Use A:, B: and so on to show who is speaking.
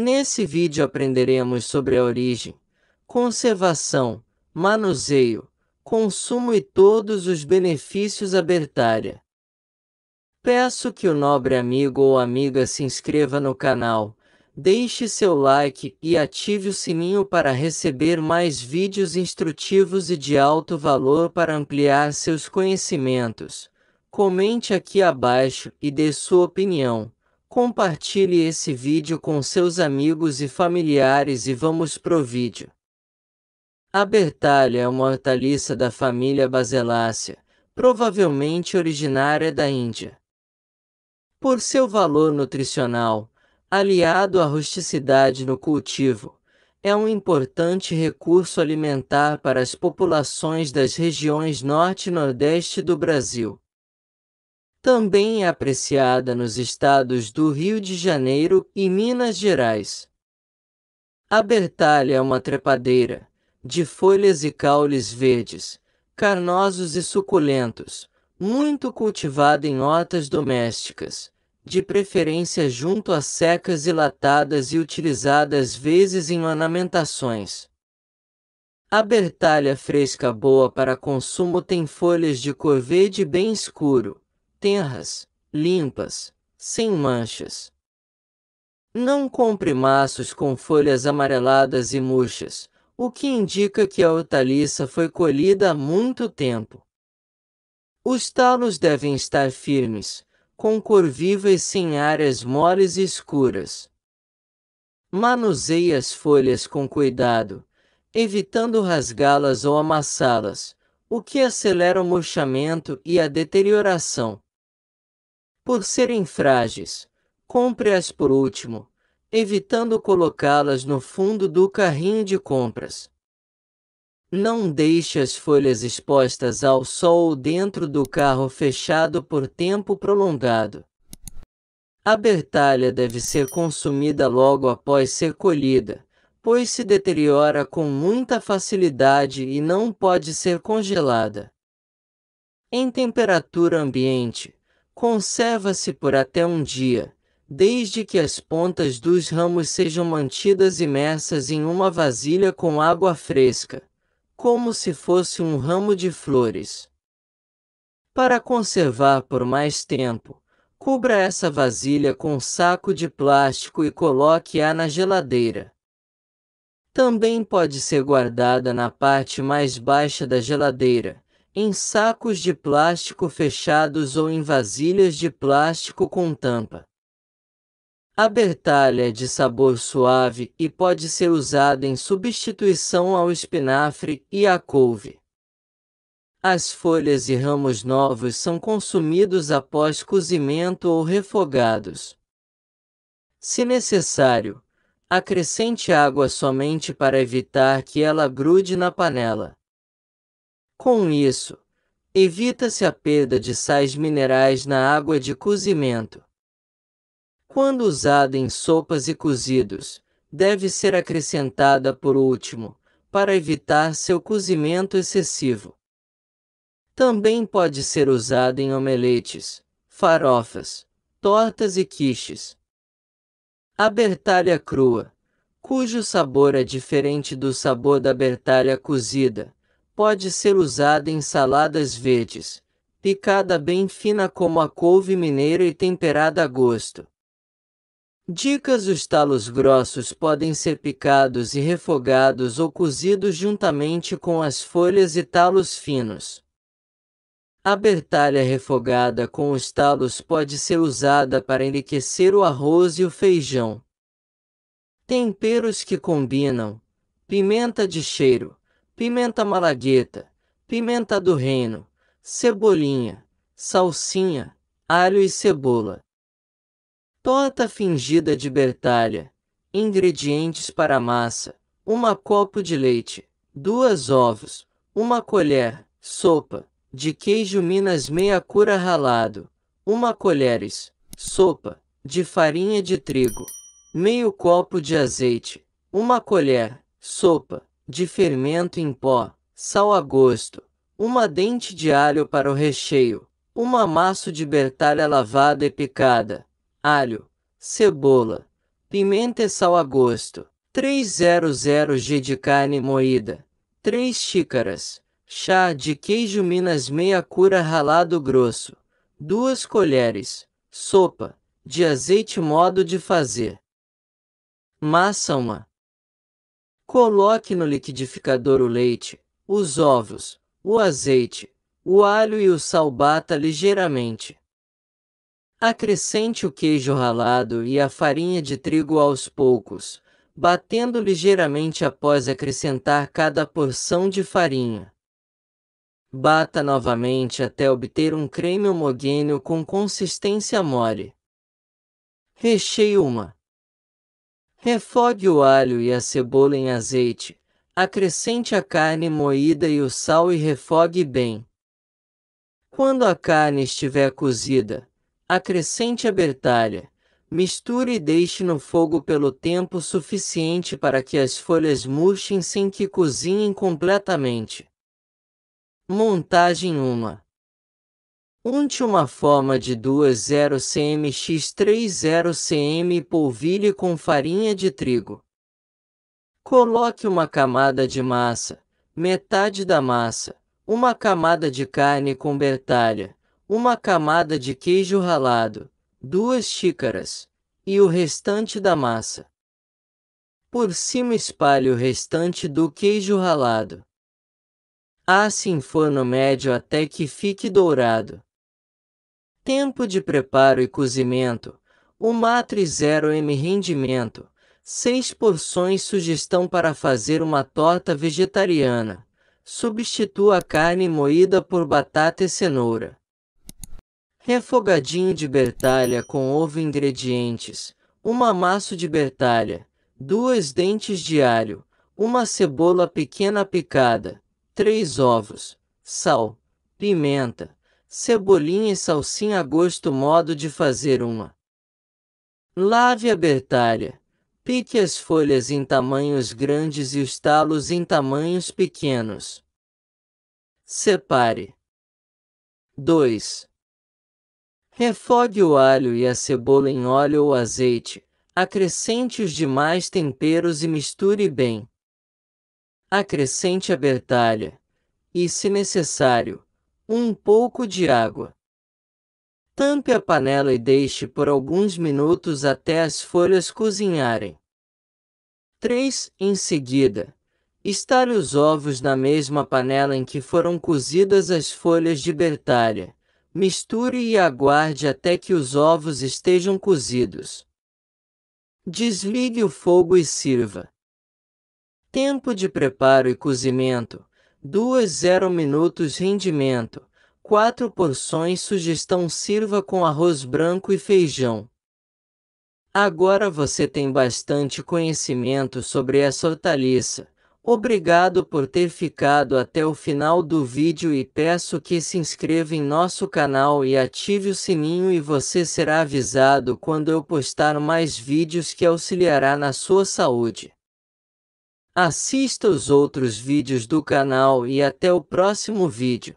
A: Nesse vídeo aprenderemos sobre a origem, conservação, manuseio, consumo e todos os benefícios da bertária. Peço que o nobre amigo ou amiga se inscreva no canal, deixe seu like e ative o sininho para receber mais vídeos instrutivos e de alto valor para ampliar seus conhecimentos. Comente aqui abaixo e dê sua opinião. Compartilhe esse vídeo com seus amigos e familiares e vamos pro vídeo. A Bertalha é uma hortaliça da família Baselácea, provavelmente originária da Índia. Por seu valor nutricional, aliado à rusticidade no cultivo, é um importante recurso alimentar para as populações das regiões norte e nordeste do Brasil também é apreciada nos estados do Rio de Janeiro e Minas Gerais. A bertalha é uma trepadeira, de folhas e caules verdes, carnosos e suculentos, muito cultivada em hortas domésticas, de preferência junto a secas e latadas e utilizada às vezes em ornamentações. A bertalha fresca boa para consumo tem folhas de cor verde bem escuro, tenras, limpas, sem manchas. Não compre maços com folhas amareladas e murchas, o que indica que a hortaliça foi colhida há muito tempo. Os talos devem estar firmes, com cor viva e sem áreas moles e escuras. Manuseie as folhas com cuidado, evitando rasgá-las ou amassá-las, o que acelera o murchamento e a deterioração por serem frágeis, compre-as por último, evitando colocá-las no fundo do carrinho de compras. Não deixe as folhas expostas ao sol ou dentro do carro fechado por tempo prolongado. A bertalha deve ser consumida logo após ser colhida, pois se deteriora com muita facilidade e não pode ser congelada. Em temperatura ambiente, Conserva-se por até um dia, desde que as pontas dos ramos sejam mantidas imersas em uma vasilha com água fresca, como se fosse um ramo de flores. Para conservar por mais tempo, cubra essa vasilha com um saco de plástico e coloque-a na geladeira. Também pode ser guardada na parte mais baixa da geladeira, em sacos de plástico fechados ou em vasilhas de plástico com tampa. A bertalha é de sabor suave e pode ser usada em substituição ao espinafre e à couve. As folhas e ramos novos são consumidos após cozimento ou refogados. Se necessário, acrescente água somente para evitar que ela grude na panela. Com isso, evita-se a perda de sais minerais na água de cozimento. Quando usada em sopas e cozidos, deve ser acrescentada por último, para evitar seu cozimento excessivo. Também pode ser usada em omeletes, farofas, tortas e quiches. A bertalha crua, cujo sabor é diferente do sabor da bertalha cozida, Pode ser usada em saladas verdes, picada bem fina como a couve mineira e temperada a gosto. Dicas: os talos grossos podem ser picados e refogados ou cozidos juntamente com as folhas e talos finos. A bertalha refogada com os talos pode ser usada para enriquecer o arroz e o feijão. Temperos que combinam: pimenta de cheiro, pimenta malagueta, pimenta do reino, cebolinha, salsinha, alho e cebola. Torta fingida de Bertalha. Ingredientes para a massa: 1 copo de leite, 2 ovos, 1 colher, sopa, de queijo Minas meia cura ralado, 1 colheres, sopa, de farinha de trigo, meio copo de azeite, 1 colher, sopa, de fermento em pó, sal a gosto, uma dente de alho para o recheio, uma massa de bertalha lavada e picada, alho, cebola, pimenta e sal a gosto, 300 g de carne moída, 3 xícaras, chá de queijo Minas meia cura ralado grosso, 2 colheres, sopa, de azeite modo de fazer. Massa uma Coloque no liquidificador o leite, os ovos, o azeite, o alho e o sal bata ligeiramente. Acrescente o queijo ralado e a farinha de trigo aos poucos, batendo ligeiramente após acrescentar cada porção de farinha. Bata novamente até obter um creme homogêneo com consistência mole. Recheie uma Refogue o alho e a cebola em azeite, acrescente a carne moída e o sal e refogue bem. Quando a carne estiver cozida, acrescente a bertalha, misture e deixe no fogo pelo tempo suficiente para que as folhas murchem sem que cozinhem completamente. Montagem 1 Unte uma forma de 20 x 30 cm e polvilhe com farinha de trigo. Coloque uma camada de massa, metade da massa, uma camada de carne com bertalha, uma camada de queijo ralado, duas xícaras, e o restante da massa. Por cima espalhe o restante do queijo ralado. Asse em forno médio até que fique dourado. Tempo de preparo e cozimento: o matre 0 m rendimento. 6 porções sugestão para fazer uma torta vegetariana. Substitua a carne moída por batata e cenoura. Refogadinho de bertalha com ovo ingredientes: 1 maço de bertalha, 2 dentes de alho, 1 cebola pequena picada, 3 ovos, sal, pimenta, cebolinha e salsinha a gosto modo de fazer uma. Lave a bertária. Pique as folhas em tamanhos grandes e os talos em tamanhos pequenos. Separe. 2. Refogue o alho e a cebola em óleo ou azeite, acrescente os demais temperos e misture bem. Acrescente a bertalha e, se necessário, um pouco de água. Tampe a panela e deixe por alguns minutos até as folhas cozinharem. 3. Em seguida, estale os ovos na mesma panela em que foram cozidas as folhas de bertalha. Misture e aguarde até que os ovos estejam cozidos. Desligue o fogo e sirva. Tempo de preparo e cozimento: 2 0 minutos rendimento. 4 porções sugestão sirva com arroz branco e feijão. Agora você tem bastante conhecimento sobre essa hortaliça. Obrigado por ter ficado até o final do vídeo e peço que se inscreva em nosso canal e ative o sininho e você será avisado quando eu postar mais vídeos que auxiliará na sua saúde. Assista os outros vídeos do canal e até o próximo vídeo.